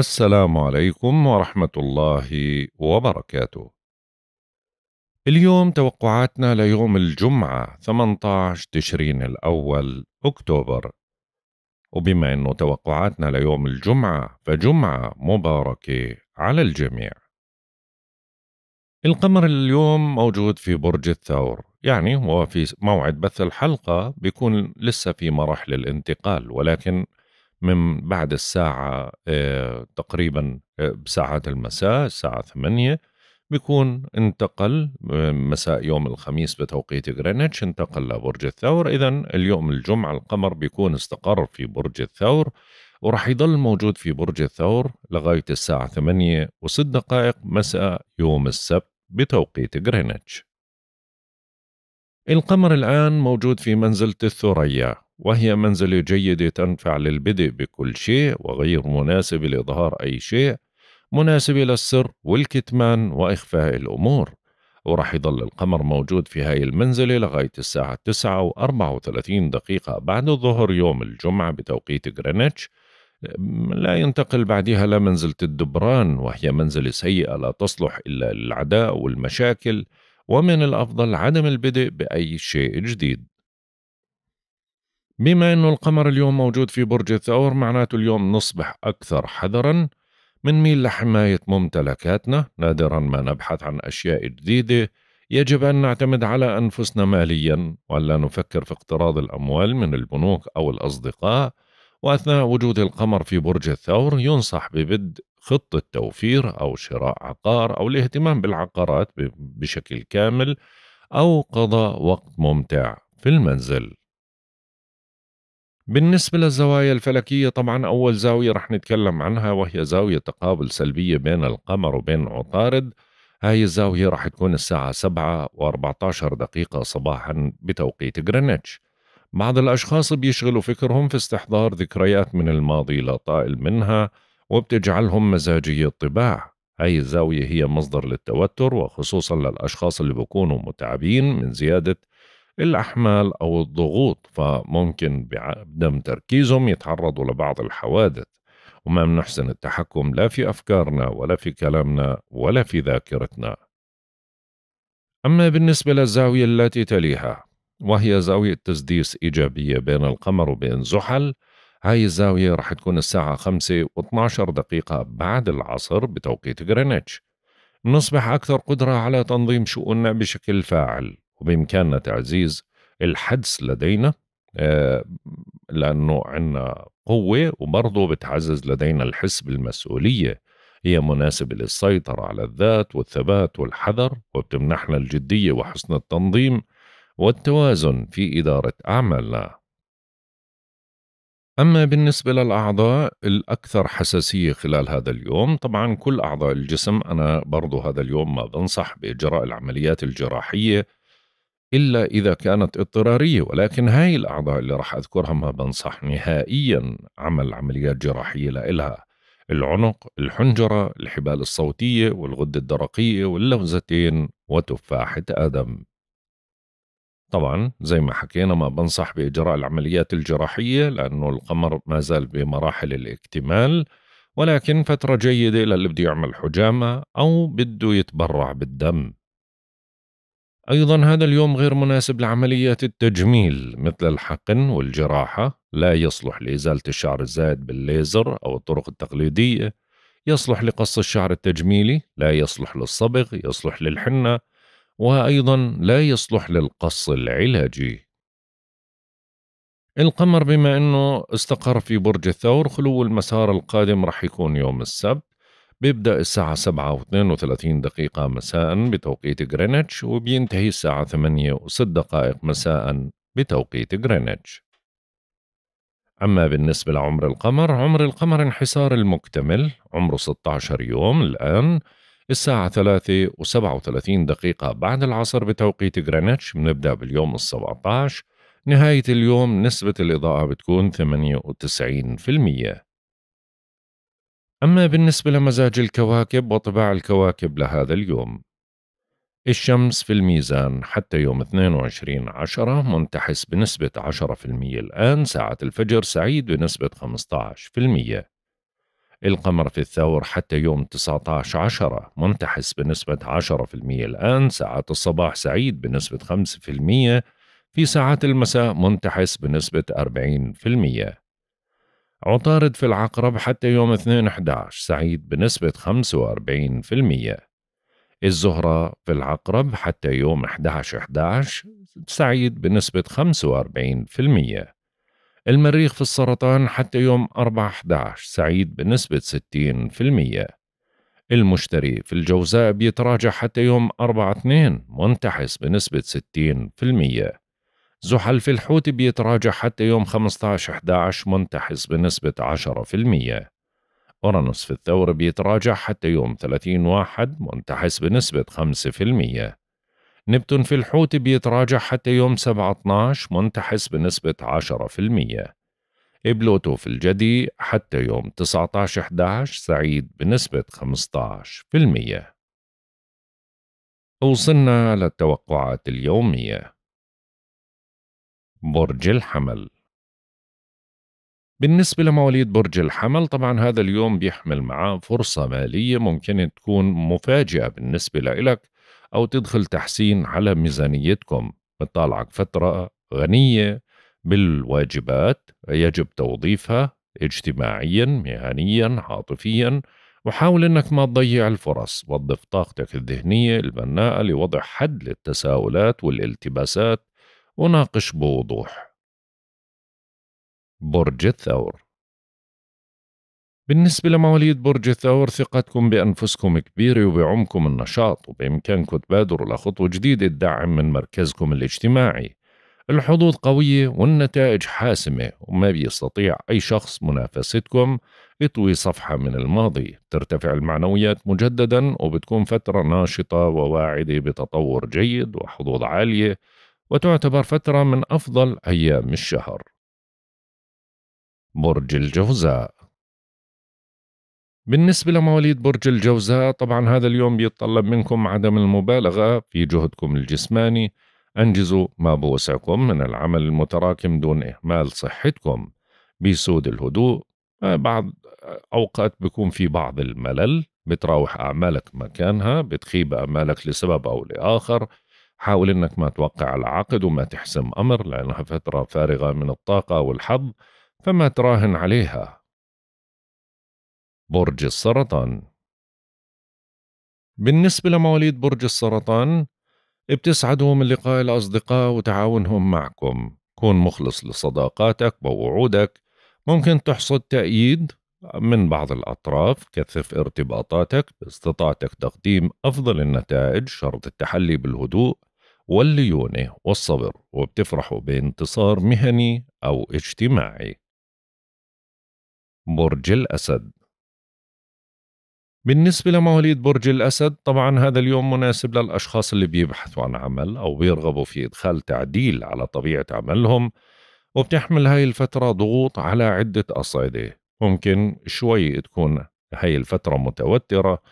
السلام عليكم ورحمة الله وبركاته. اليوم توقعاتنا ليوم الجمعة 18 تشرين الأول أكتوبر. وبما أنه توقعاتنا ليوم الجمعة فجمعة مباركة على الجميع. القمر اليوم موجود في برج الثور، يعني هو في موعد بث الحلقة بيكون لسه في مراحل الانتقال ولكن من بعد الساعة آه، تقريبا آه، بساعات المساء الساعة ثمانية بيكون انتقل آه، مساء يوم الخميس بتوقيت غرينتش انتقل لبرج الثور إذا اليوم الجمعة القمر بيكون استقر في برج الثور وراح يضل موجود في برج الثور لغاية الساعة ثمانية وست دقائق مساء يوم السبت بتوقيت غرينتش القمر الآن موجود في منزلة الثريا وهي منزلة جيدة تنفع للبدء بكل شيء وغير مناسبة لإظهار أي شيء مناسبة للسر والكتمان وإخفاء الأمور ورح يضل القمر موجود في هاي المنزلة لغاية الساعة 9 و 34 دقيقة بعد الظهر يوم الجمعة بتوقيت غرينتش لا ينتقل بعدها لمنزلة الدبران وهي منزلة سيئة لا تصلح إلا للعداء والمشاكل ومن الأفضل عدم البدء بأي شيء جديد بما أنه القمر اليوم موجود في برج الثور معناته اليوم نصبح أكثر حذرا من ميل لحماية ممتلكاتنا نادرا ما نبحث عن أشياء جديدة يجب أن نعتمد على أنفسنا ماليا ولا نفكر في اقتراض الأموال من البنوك أو الأصدقاء وأثناء وجود القمر في برج الثور ينصح ببدء خطة توفير أو شراء عقار أو الاهتمام بالعقارات بشكل كامل أو قضاء وقت ممتع في المنزل بالنسبة للزوايا الفلكية طبعا أول زاوية رح نتكلم عنها وهي زاوية تقابل سلبية بين القمر وبين عطارد هاي الزاوية رح تكون الساعة 7 و14 دقيقة صباحا بتوقيت جرينتش بعض الأشخاص بيشغلوا فكرهم في استحضار ذكريات من الماضي لا طائل منها وبتجعلهم مزاجي الطباع هاي الزاوية هي مصدر للتوتر وخصوصا للأشخاص اللي بيكونوا متعبين من زيادة الأحمال أو الضغوط فممكن بعدم تركيزهم يتعرضوا لبعض الحوادث وما بنحسن التحكم لا في أفكارنا ولا في كلامنا ولا في ذاكرتنا أما بالنسبة للزاوية التي تليها وهي زاوية تسديس إيجابية بين القمر وبين زحل هاي الزاوية رح تكون الساعة 5 و12 دقيقة بعد العصر بتوقيت غرينتش نصبح أكثر قدرة على تنظيم شؤوننا بشكل فاعل وبإمكاننا تعزيز الحدس لدينا آه، لأنه عندنا قوة وبرضه بتعزز لدينا الحس بالمسؤولية هي مناسبة للسيطرة على الذات والثبات والحذر وبتمنحنا الجدية وحسن التنظيم والتوازن في إدارة أعمالنا أما بالنسبة للأعضاء الأكثر حساسية خلال هذا اليوم طبعا كل أعضاء الجسم أنا برضو هذا اليوم ما بنصح بإجراء العمليات الجراحية إلا إذا كانت اضطرارية ولكن هاي الأعضاء اللي راح أذكرها ما بنصح نهائيا عمل عمليات جراحية لإلها العنق، الحنجرة، الحبال الصوتية والغدة الدرقية واللوزتين وتفاحة آدم طبعا زي ما حكينا ما بنصح بإجراء العمليات الجراحية لأنه القمر ما زال بمراحل الاكتمال ولكن فترة جيدة للي بده يعمل حجامة أو بده يتبرع بالدم أيضا هذا اليوم غير مناسب لعمليات التجميل مثل الحقن والجراحة لا يصلح لإزالة الشعر الزائد بالليزر أو الطرق التقليدية يصلح لقص الشعر التجميلي لا يصلح للصبغ يصلح للحنة وأيضا لا يصلح للقص العلاجي القمر بما أنه استقر في برج الثور خلو المسار القادم رح يكون يوم السبت بيبدأ الساعة 7 و 32 دقيقة مساء بتوقيت غرينتش وبينتهي الساعة 8 و 6 دقائق مساء بتوقيت غرينتش أما بالنسبة لعمر القمر عمر القمر انحسار المكتمل عمره 16 يوم الآن الساعة 3 و37 دقيقة بعد العصر بتوقيت غرينتش بنبدأ باليوم 17 نهاية اليوم نسبة الإضاءة بتكون 98% أما بالنسبة لمزاج الكواكب وطباع الكواكب لهذا اليوم الشمس في الميزان حتى يوم 22 عشرة منتحس بنسبة 10% الآن ساعة الفجر سعيد بنسبة 15% القمر في الثور حتى يوم 19 عشرة منتحس بنسبة 10% الآن ساعات الصباح سعيد بنسبة 5% في ساعات المساء منتحس بنسبة 40% عطارد في العقرب حتى يوم 2 11 سعيد بنسبة 45% الزهرة في العقرب حتى يوم 11 11 سعيد بنسبة 45% المريخ في السرطان حتى يوم 4/11 سعيد بنسبة 60% المشتري في الجوزاء بيتراجع حتى يوم 4/2 منتحس بنسبة 60% زحل في الحوت بيتراجع حتى يوم 15/11 منتحس بنسبة 10% أورانوس في الثور بيتراجع حتى يوم 30 واحد منتحس بنسبة نبتون في الحوت بيتراجع حتى يوم 7/12 منتحس بنسبة 10% بلوتو في الجدي حتى يوم 19/11 سعيد بنسبة 15% وصلنا للتوقعات اليومية برج الحمل بالنسبة لمواليد برج الحمل طبعا هذا اليوم بيحمل معاه فرصة مالية ممكن تكون مفاجئة بالنسبة لإلك أو تدخل تحسين على ميزانيتكم بتطالعك فترة غنية بالواجبات يجب توظيفها اجتماعيا مهنيا عاطفيا وحاول انك ما تضيع الفرص وظف طاقتك الذهنية البناءة لوضع حد للتساؤلات والالتباسات وناقش بوضوح برج الثور بالنسبة لمواليد برج الثور ثقتكم بأنفسكم كبيرة وبعمكم النشاط وبإمكانكم تبادروا لخطوة جديدة تدعم من مركزكم الاجتماعي الحظوظ قوية والنتائج حاسمة وما بيستطيع أي شخص منافستكم يطوي صفحة من الماضي ترتفع المعنويات مجددا وبتكون فترة ناشطة وواعدة بتطور جيد وحظوظ عالية وتعتبر فترة من أفضل أيام الشهر برج الجوزاء بالنسبة لمواليد برج الجوزاء طبعا هذا اليوم بيتطلب منكم عدم المبالغة في جهدكم الجسماني أنجزوا ما بوسعكم من العمل المتراكم دون إهمال صحتكم بيسود الهدوء آه، بعض آه، أوقات بيكون في بعض الملل بتراوح أعمالك مكانها بتخيب أعمالك لسبب أو لآخر حاول أنك ما توقع العقد وما تحسم أمر لأنها فترة فارغة من الطاقة والحظ فما تراهن عليها برج السرطان بالنسبة لمواليد برج السرطان من لقاء الأصدقاء وتعاونهم معكم كون مخلص لصداقاتك ووعودك ممكن تحصد تأييد من بعض الأطراف كثف ارتباطاتك باستطاعتك تقديم أفضل النتائج شرط التحلي بالهدوء والليونة والصبر وبتفرحوا بانتصار مهني أو اجتماعي برج الأسد بالنسبة لمواليد برج الأسد طبعا هذا اليوم مناسب للأشخاص اللي بيبحثوا عن عمل أو بيرغبوا في إدخال تعديل على طبيعة عملهم وبتحمل هاي الفترة ضغوط على عدة أصعدة ممكن شوي تكون هاي الفترة متوترة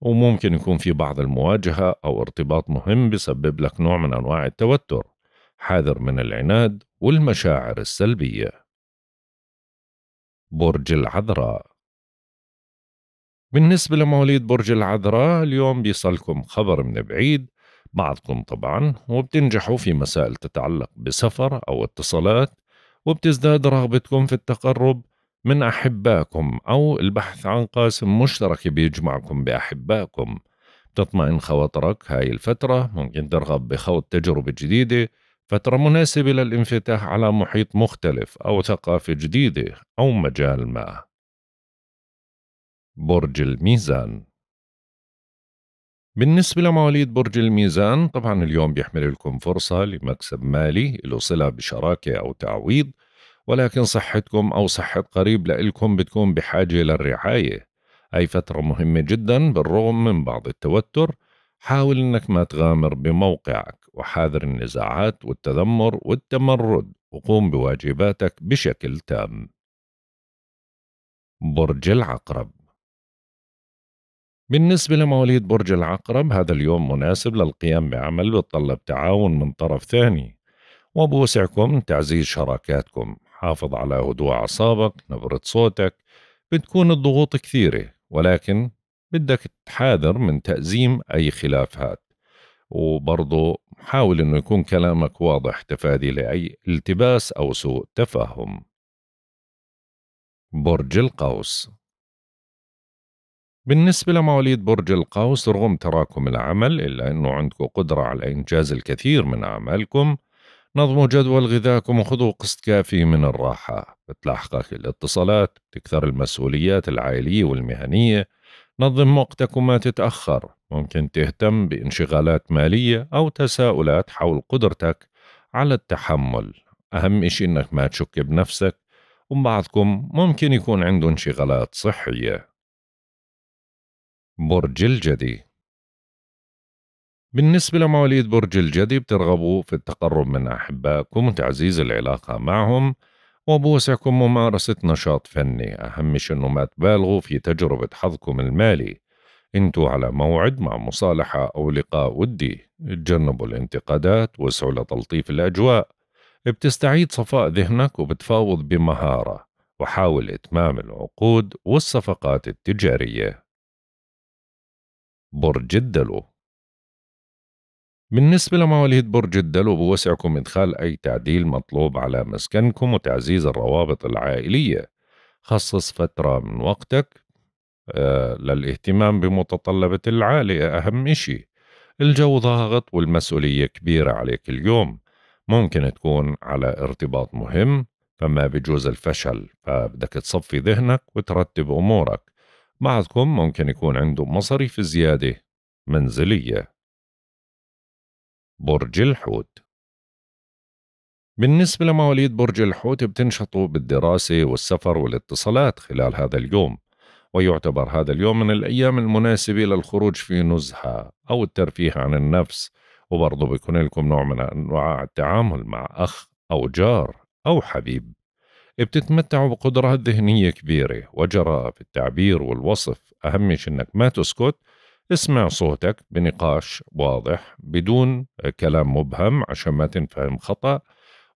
وممكن يكون في بعض المواجهة أو ارتباط مهم بسبب لك نوع من أنواع التوتر حاذر من العناد والمشاعر السلبية برج العذراء بالنسبة لمواليد برج العذراء اليوم بيصلكم خبر من بعيد بعضكم طبعا وبتنجحوا في مسائل تتعلق بسفر أو اتصالات وبتزداد رغبتكم في التقرب من أحبائكم أو البحث عن قاسم مشترك بيجمعكم بأحبائكم تطمئن خواطرك هاي الفترة ممكن ترغب بخوض تجربة جديدة فترة مناسبة للانفتاح على محيط مختلف أو ثقافة جديدة أو مجال ما برج الميزان بالنسبة لمواليد برج الميزان طبعا اليوم بيحمل لكم فرصة لمكسب مالي له صلة بشراكة أو تعويض ولكن صحتكم أو صحة قريب لإلكم بتكون بحاجة للرعاية أي فترة مهمة جدا بالرغم من بعض التوتر حاول أنك ما تغامر بموقعك وحاذر النزاعات والتذمر والتمرد وقوم بواجباتك بشكل تام برج العقرب بالنسبة لمواليد برج العقرب هذا اليوم مناسب للقيام بعمل بتطلب تعاون من طرف ثاني وبوسعكم تعزيز شراكاتكم حافظ على هدوء أعصابك نبرة صوتك بتكون الضغوط كثيرة ولكن بدك تحاذر من تأزيم أي خلافات وبرضه حاول أنه يكون كلامك واضح تفادي لأي التباس أو سوء تفاهم برج القوس بالنسبة لمواليد برج القوس رغم تراكم العمل إلا أنه عندكم قدرة على إنجاز الكثير من أعمالكم نظموا جدول غذاكم وخذوا قسط كافي من الراحة بتلاحقك الاتصالات تكثر المسؤوليات العائلية والمهنية نظم وقتك وما تتأخر ممكن تهتم بانشغالات مالية أو تساؤلات حول قدرتك على التحمل أهم إشي إنك ما تشك بنفسك وبعضكم ممكن يكون عنده انشغالات صحية برج الجدي بالنسبة لمواليد برج الجدي بترغبوا في التقرب من أحبائكم وتعزيز العلاقة معهم وبوسعكم ممارسة نشاط فني أهم شيء أنه ما تبالغوا في تجربة حظكم المالي انتوا على موعد مع مصالحة أو لقاء ودي تجنبوا الانتقادات وسعوا لتلطيف الأجواء بتستعيد صفاء ذهنك وبتفاوض بمهارة وحاول إتمام العقود والصفقات التجارية برج الدلو بالنسبة لمواليد برج الدلو بوسعكم إدخال أي تعديل مطلوب على مسكنكم وتعزيز الروابط العائلية خصص فترة من وقتك آه، للاهتمام بمتطلبة العائلة أهم إشي الجو ضاغط والمسؤولية كبيرة عليك اليوم ممكن تكون على ارتباط مهم فما بجوز الفشل فبدك تصفي ذهنك وترتب أمورك بعضكم ممكن يكون عنده مصاريف زيادة منزلية برج الحوت بالنسبة لمواليد برج الحوت بتنشطوا بالدراسة والسفر والاتصالات خلال هذا اليوم ويعتبر هذا اليوم من الأيام المناسبة للخروج في نزهة أو الترفيه عن النفس وبرضه بيكون لكم نوع من أنواع التعامل مع أخ أو جار أو حبيب بتتمتعوا بقدرات ذهنية كبيرة وجراءة في التعبير والوصف أهم شيء إنك ما تسكت اسمع صوتك بنقاش واضح بدون كلام مبهم عشان ما تنفهم خطأ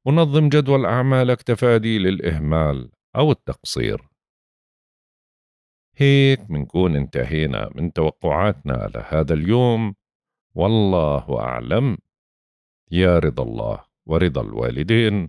ونظم جدول أعمالك تفادي للإهمال أو التقصير هيك منكون انتهينا من توقعاتنا لهذا اليوم والله أعلم يا رضا الله ورضا الوالدين